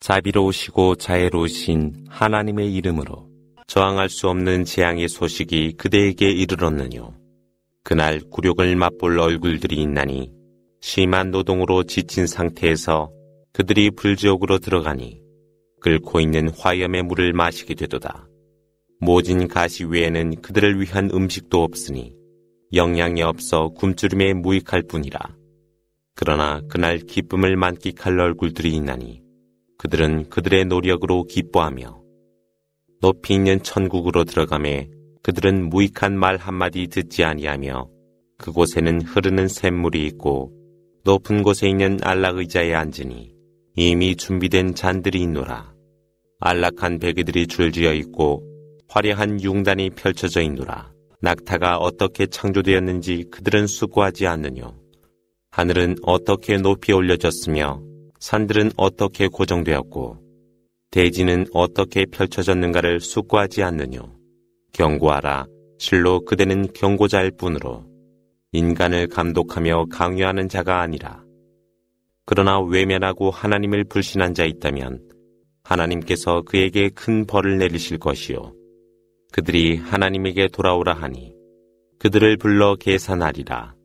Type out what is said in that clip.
자비로우시고 자애로우신 하나님의 이름으로 저항할 수 없는 재앙의 소식이 그대에게 이르렀느뇨. 그날 굴욕을 맛볼 얼굴들이 있나니 심한 노동으로 지친 상태에서 그들이 불지옥으로 들어가니 끓고 있는 화염의 물을 마시게 되도다. 모진 가시 위에는 그들을 위한 음식도 없으니 영양이 없어 굶주림에 무익할 뿐이라. 그러나 그날 기쁨을 만끽할 얼굴들이 있나니 그들은 그들의 노력으로 기뻐하며 높이 있는 천국으로 들어가매 그들은 무익한 말 한마디 듣지 아니하며 그곳에는 흐르는 샘물이 있고 높은 곳에 있는 안락의자에 앉으니 이미 준비된 잔들이 있노라. 안락한 베개들이 줄지어 있고 화려한 융단이 펼쳐져 있노라. 낙타가 어떻게 창조되었는지 그들은 수고하지 않느뇨. 하늘은 어떻게 높이 올려졌으며 산들은 어떻게 고정되었고 대지는 어떻게 펼쳐졌는가를 숙고하지 않느뇨. 경고하라. 실로 그대는 경고자일 뿐으로 인간을 감독하며 강요하는 자가 아니라. 그러나 외면하고 하나님을 불신한 자 있다면 하나님께서 그에게 큰 벌을 내리실 것이요. 그들이 하나님에게 돌아오라 하니 그들을 불러 계산하리라.